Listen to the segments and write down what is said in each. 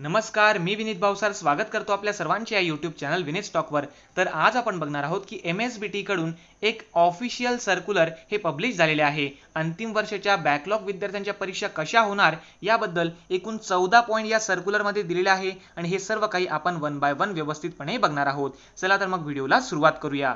नमस्कार मी विनीत भावसार स्वागत करतो आपल्या सर्वांचे या यूट्यूब चॅनल विनीत स्टॉकवर तर आज आपण बघणार आहोत की एम एस बी टीकडून एक ऑफिशियल सर्क्युलर हे पब्लिश झालेले आहे अंतिम वर्षाच्या बॅकलॉग विद्यार्थ्यांच्या परीक्षा कशा होणार याबद्दल एकूण चौदा पॉईंट या सर्क्युलरमध्ये दिलेले आहे आणि हे सर्व काही आपण वन बाय वन व्यवस्थितपणे बघणार आहोत चला तर मग व्हिडिओला सुरुवात करूया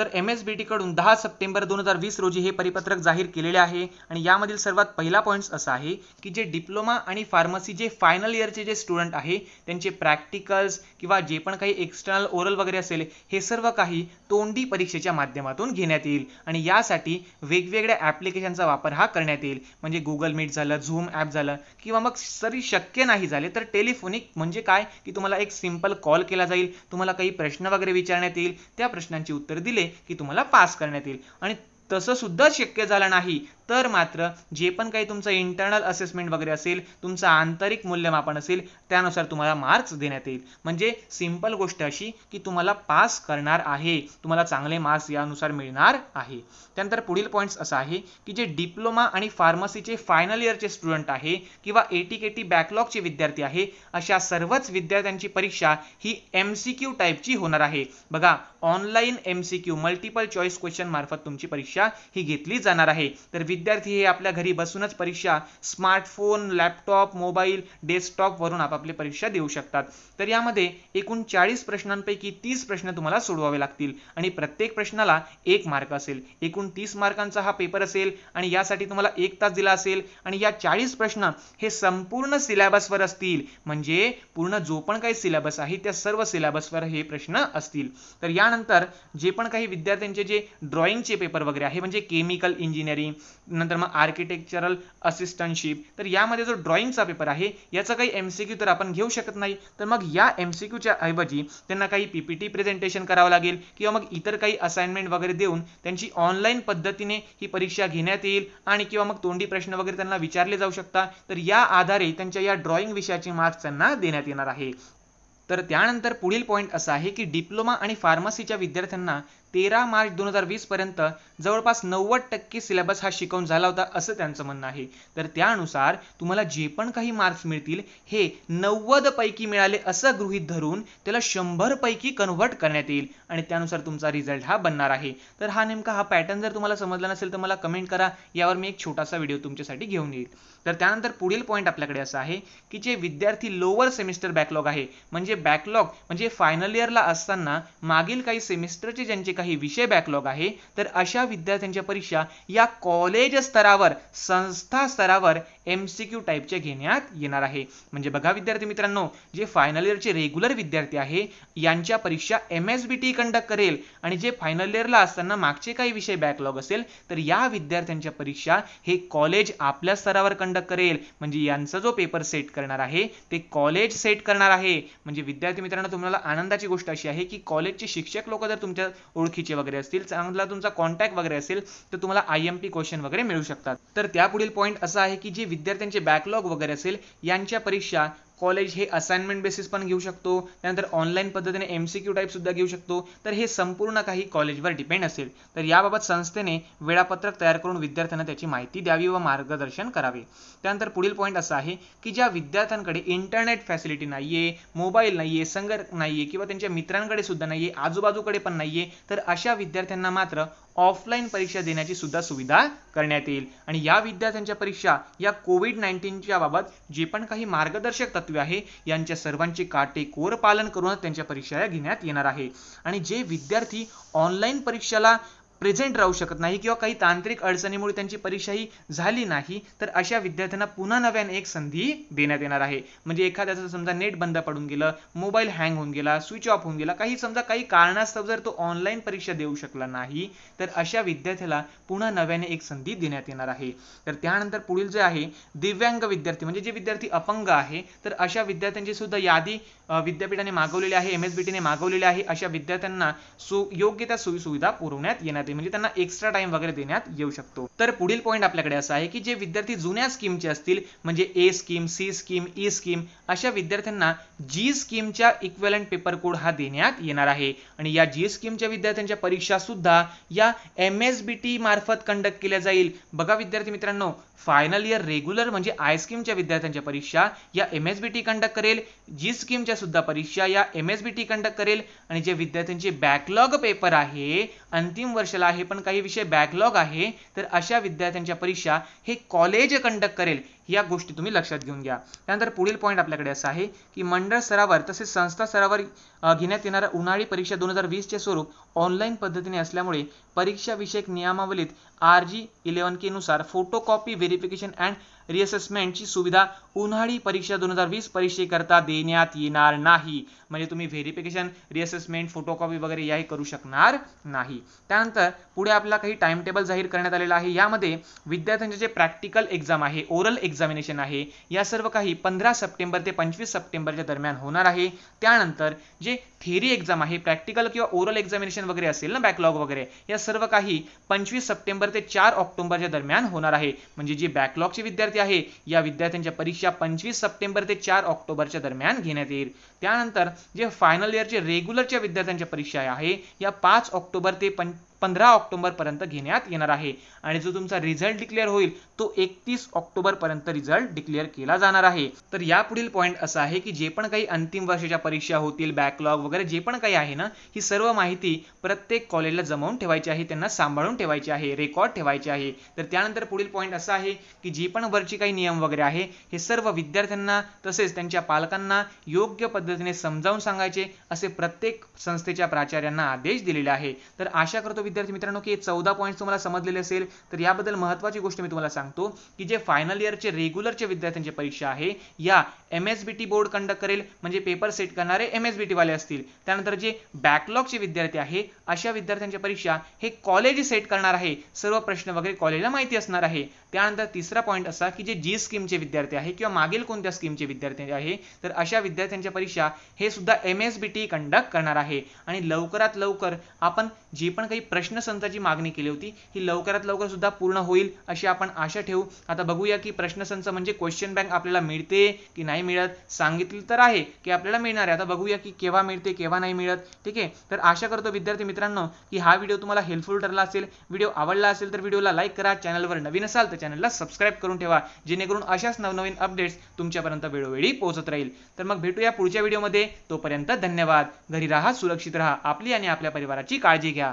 तर एम एस बी टीकडून दहा सप्टेंबर दोन हजार वीस रोजी हे परिपत्रक जाहीर केलेले आहे आणि यामधील सर्वात पहिला पॉईंट्स असा आहे की जे डिप्लोमा आणि फार्मसी जे फायनल इयरचे जे स्टुडंट आहे त्यांचे प्रॅक्टिकल्स किंवा जे पण काही एक्सटर्नल ओरल वगैरे असेल हे सर्व काही तोंडी परीक्षेच्या माध्यमातून घेण्यात येईल आणि यासाठी वेगवेगळ्या ॲप्लिकेशनचा वापर हा करण्यात येईल म्हणजे गुगल मीट झालं झूम ॲप झालं किंवा मग सरी शक्य नाही झाले तर टेलिफोनिक म्हणजे काय की तुम्हाला एक सिंपल कॉल केला जाईल तुम्हाला काही प्रश्न वगैरे विचारण्यात येईल त्या प्रश्नांची उत्तर दिले की तुम्हाला पास करण्यात येईल आणि तसं सुद्धा शक्य झालं नाही तर मात्र जे पण काही तुमचं इंटरनल असेसमेंट वगैरे असेल तुमचं आंतरिक मूल्यमापन असेल त्यानुसार तुम्हाला मार्क्स देण्यात येईल म्हणजे सिंपल गोष्ट अशी की तुम्हाला पास करणार आहे तुम्हाला चांगले मार्क्स यानुसार मिळणार आहे त्यानंतर पुढील पॉईंट्स असा आहे की जे डिप्लोमा आणि फार्मसीचे फायनल इयरचे स्टुडंट आहे किंवा एटी केटी बॅकलॉगचे विद्यार्थी आहे अशा सर्वच विद्यार्थ्यांची परीक्षा ही एम सी क्यू टाईपची होणार आहे बघा online M C Q multiple choice question मार्फत तुमची परीक्षा ही घेतली जाणार आहे तर विद्यार्थी हे आपल्या घरी बसूनच परीक्षा स्मार्टफोन लॅपटॉप मोबाईल डेस्कटॉपवरून आपापली परीक्षा देऊ शकतात तर यामध्ये एकूण चाळीस प्रश्नांपैकी तीस प्रश्न तुम्हाला सोडवावे लागतील आणि प्रत्येक प्रश्नाला एक मार्क असेल एकूण तीस मार्कांचा हा पेपर असेल आणि यासाठी तुम्हाला एक तास दिला असेल आणि या चाळीस प्रश्न हे संपूर्ण सिलेबसवर असतील म्हणजे पूर्ण जो पण काही सिलेबस आहे त्या सर्व सिलेबसवर हे प्रश्न असतील तर यानंतर जे पण काही विद्यार्थ्यांचे जे ड्रॉइंगचे पेपर वगैरे आहे म्हणजे केमिकल इंजिनिअरिंग नंतर मग आर्किटेक्चरल असिस्टंटशिप तर यामध्ये जो ड्रॉइंगचा पेपर आहे याचा काही एम क्यू तर आपण घेऊ शकत नाही तर मग या एम च्या क्यूच्या ऐवजी त्यांना काही पीपीटी प्रेझेंटेशन करावं लागेल किंवा मग इतर काही असाइनमेंट वगैरे देऊन त्यांची ऑनलाईन पद्धतीने ही परीक्षा घेण्यात येईल आणि किंवा मग तोंडी प्रश्न वगैरे त्यांना विचारले जाऊ शकतात तर या आधारे त्यांच्या या ड्रॉइंग विषयाचे मार्क्स त्यांना देण्यात येणार आहे तर त्यानंतर पुढील पॉईंट असा आहे की डिप्लोमा आणि फार्मसीच्या विद्यार्थ्यांना तेरा मार्च दोन हजार वीस पर्यंत जवळपास नव्वद टक्के सिलेबस हा शिकवून झाला होता असं त्यांचं म्हणणं आहे तर त्यानुसार तुम्हाला जे पण काही मार्क्स मिळतील हे नव्वद पैकी मिळाले असं गृहीत धरून त्याला शंभर पैकी कन्व्हर्ट करण्यात येईल आणि त्यानुसार तुमचा रिझल्ट हा बनणार आहे तर हा नेमका हा पॅटर्न जर तुम्हाला समजला नसेल तर मला कमेंट करा यावर मी एक छोटासा व्हिडिओ तुमच्यासाठी घेऊन येईल तर त्यानंतर पुढील पॉईंट आपल्याकडे असा आहे की जे विद्यार्थी लोअर सेमिस्टर बॅकलॉग आहे म्हणजे बॅकलॉग म्हणजे फायनल इयरला असताना मागील काही सेमिस्टरचे ज्यांचे काही विषय बॅकलॉग आहे तर अशा विद्यार्थ्यांच्या परीक्षा या कॉलेज स्तरावर संस्था स्तरावर एम सी क्यू टाईपचे घेण्यात येणार आहे म्हणजे बघा विद्यार्थी मित्रांनो जे फायनल इयरचे रेग्युलर विद्यार्थी आहे यांच्या परीक्षा M S B T conduct करेल आणि जे फायनल इयरला असताना मागचे काही विषय बॅकलॉग असेल तर या विद्यार्थ्यांच्या परीक्षा हे कॉलेज आपल्या स्तरावर कंडक्ट करेल म्हणजे यांचा जो पेपर सेट करणार आहे ते कॉलेज सेट करणार आहे म्हणजे विद्यार्थी मित्रांनो तुम्हाला आनंदाची गोष्ट अशी आहे की कॉलेजचे शिक्षक लोक जर तुमच्या ओळखीचे वगैरे असतील चांगला तुमचा कॉन्टॅक्ट वगैरे असेल तर तुम्हाला आय एम पी क्वेश्चन वगैरे मिळू शकतात तर त्या पुढील पॉईंट असा आहे की जे विद्यार्थ्यांचे बॅकलॉग वगैरे असेल यांच्या परीक्षा कॉलेज हे असाइनमेंट बेसिस पण घेऊ शकतो त्यानंतर ऑनलाईन पद्धतीने एम सी क्यू टाईपसुद्धा घेऊ शकतो तर हे संपूर्ण काही कॉलेजवर डिपेंड असेल तर याबाबत संस्थेने वेळापत्रक तयार करून विद्यार्थ्यांना त्याची माहिती द्यावी व मार्गदर्शन करावे त्यानंतर पुढील पॉईंट असा आहे की ज्या विद्यार्थ्यांकडे इंटरनेट फॅसिलिटी नाही आहे मोबाईल नाही आहे संगणक नाही आहे किंवा त्यांच्या मित्रांकडे सुद्धा नाही आहे आजूबाजूकडे पण नाही आहे तर अशा विद्यार्थ्यांना मात्र ऑफलाईन परीक्षा देण्याची सुद्धा सुविधा करण्यात येईल आणि या विद्यार्थ्यांच्या परीक्षा या कोविड नाईन्टीनच्या बाबत जे पण काही मार्गदर्शक तत्व आहे यांच्या सर्वांचे काटेकोर पालन करूनच त्यांच्या परीक्षा घेण्यात येणार आहे आणि जे विद्यार्थी online परीक्षेला प्रेझेंट राहू शकत नाही किंवा काही तांत्रिक अडचणीमुळे त्यांची परीक्षा ही झाली नाही तर अशा विद्यार्थ्यांना पुन्हा नव्याने एक संधी देण्यात येणार आहे म्हणजे एखाद्याचं समजा नेट बंद पडून गेलं मोबाईल हँग होऊन गेला स्विच ऑफ होऊन गेला काही समजा काही कारणास्तव जर तो ऑनलाईन परीक्षा देऊ शकला नाही तर अशा विद्यार्थ्याला पुन्हा नव्याने एक संधी देण्यात येणार आहे तर त्यानंतर पुढील जे आहे दिव्यांग विद्यार्थी म्हणजे जे विद्यार्थी अपंग आहे तर अशा विद्यार्थ्यांची सुद्धा यादी विद्यापीठाने मागवलेली आहे एम एस बी टीने मागवलेली आहे अशा विद्यार्थ्यांना सु योग्य त्या सोयी सुविधा पुरवण्यात येण्यात म्हणजे त्यांना एक्स्ट्रा टाइम वगैरे देण्यात येऊ शकतो तर पुढील पॉईंट आपल्याकडे असा आहे की जे विद्यार्थी जुन्या स्कीमचे असतील म्हणजे A scheme C scheme E scheme अशा विद्यार्थ्यांना जी स्कीमच्या इक्वेलंट पेपर कोड हा देण्यात येणार आहे आणि या जी स्कीमच्या विद्यार्थ्यांच्या परीक्षा सुद्धा या एम मार्फत कंडक्ट केल्या जाईल बघा विद्यार्थी मित्रांनो फायनल इयर रेग्युलर म्हणजे आय स्कीमच्या विद्यार्थ्यांच्या परीक्षा या एम कंडक्ट करेल जी स्कीमच्या सुद्धा परीक्षा या एम कंडक्ट करेल आणि जे विद्यार्थ्यांचे बॅकलॉग पेपर आहे अंतिम वर्षाला आहे पण काही विषय बॅकलॉग आहे तर अशा विद्यार्थ्यांच्या परीक्षा हे कॉलेज कंडक्ट करेल या गोष्टी तुम्ही लक्षात घेऊन घ्या त्यानंतर पुढील पॉईंट आपल्याकडे असा आहे की मंडळ स्तरावर तसेच संस्था स्तरावर घेण्यात येणाऱ्या उन्हाळी परीक्षा दोन हजार चे स्वरूप ऑनलाईन पद्धतीने असल्यामुळे परीक्षाविषयक नियमावलीत आर जी इलेव्हन नुसार फोटोकॉपी व्हेरिफिकेशन अँड रिअसेसमेंटची सुविधा उन्हाळी परीक्षा दोन हजार वीस परीक्षेकरता देण्यात येणार नाही म्हणजे तुम्ही व्हेरिफिकेशन रिअसेसमेंट फोटोकॉपी वगैरे याही करू शकणार नाही त्यानंतर पुढे आपला काही टाइम टेबल जाहीर करण्यात आलेला आहे यामध्ये विद्यार्थ्यांचे जे प्रॅक्टिकल एक्झाम आहे ओरल एक्झाम एक्झामिनेशन आहे या सर्व काही पंधरा सप्टेंबर ते पंचवीस सप्टेंबरच्या दरम्यान होणार आहे त्यानंतर जे थेरी एक्झाम आहे प्रॅक्टिकल किंवा ओरल एक्झामिनेशन वगैरे असेल ना बॅकलॉग वगैरे या सर्व काही पंचवीस सप्टेंबर ते चार ऑक्टोबरच्या दरम्यान होणार आहे म्हणजे जे बॅकलॉगचे विद्यार्थी आहे या विद्यार्थ्यांच्या परीक्षा पंचवीस सप्टेंबर ते चार ऑक्टोबरच्या दरम्यान घेण्यात येईल त्यानंतर जे फायनल इयरचे रेग्युलरच्या विद्यार्थ्यांच्या परीक्षा आहे या पाच ऑक्टोबर ते पंच पंधरा ऑक्टोबरपर्यंत घेण्यात येणार आहे आणि जो तुमचा रिझल्ट डिक्लेअर होईल तो एकतीस ऑक्टोबरपर्यंत रिझल्ट डिक्लेअर केला जाणार आहे तर यापुढील पॉईंट असा आहे की जे पण काही अंतिम वर्षाच्या परीक्षा होतील बॅकलॉग वगैरे जे पण काही आहे ना ही सर्व माहिती प्रत्येक कॉलेजला जमवून ठेवायची आहे त्यांना सांभाळून ठेवायची आहे रेकॉर्ड ठेवायचे आहे तर त्यानंतर पुढील पॉईंट असा आहे की जे पण वरचे काही नियम वगैरे आहे हे सर्व विद्यार्थ्यांना तसेच त्यांच्या पालकांना योग्य पद्धतीने समजावून सांगायचे असे प्रत्येक संस्थेच्या प्राचार्यांना आदेश दिलेले आहे तर आशा करतो विद्यार्थी मित्रांनो की चौदा पॉईंट्स तुम्हाला समजलेले असेल तर याबद्दल महत्त्वाची गोष्ट मी तुम्हाला सांगतो की जे फायनल इयरचे रेग्युलरचे विद्यार्थ्यांची परीक्षा आहे या M S B T board conduct करेल म्हणजे पेपर सेट करणारे एम एस बी टीवाले असतील त्यानंतर जे बॅकलॉगचे विद्यार्थी आहे अशा विद्यार्थ्यांच्या परीक्षा हे कॉलेज सेट करणार आहे सर्व प्रश्न वगैरे कॉलेजला माहिती असणार आहे त्यानंतर तिसरा पॉईंट असा की जे जी स्कीमचे विद्यार्थी आहे किंवा मागील कोणत्या स्कीमचे विद्यार्थी आहे तर अशा विद्यार्थ्यांच्या परीक्षा हे सुद्धा M S B T conduct करणार आहे आणि लवकरात लवकर आपण जे पण काही प्रश्न संचाची मागणी केली होती ही लवकरात लवकर सुद्धा पूर्ण होईल अशी आपण आशा ठेवू आता बघूया की प्रश्न संच म्हणजे क्वेश्चन बँक आपल्याला मिळते की नाही मिळत सांगितलं तर आहे की आपल्याला मिळणार आहे आता बघूया की केव्हा मिळते केव्हा नाही मिळत ठीक आहे तर आशा करतो विद्यार्थी मित्रांनो की हा व्हिडिओ तुम्हाला हेल्पफुल ठरला असेल व्हिडिओ आवडला असेल तर व्हिडिओला लाईक करा चॅनलवर नवीन असाल तर चॅनलला सबस्क्राईब करून ठेवा जेणेकरून अशाच नवनवीन अपडेट्स तुमच्यापर्यंत वेळोवेळी पोहोचत राहील तर मग भेटूया पुढच्या व्हिडिओमध्ये तोपर्यंत धन्यवाद घरी राहा सुरक्षित राहा आपली आणि आपल्या परिवाराची काळजी घ्या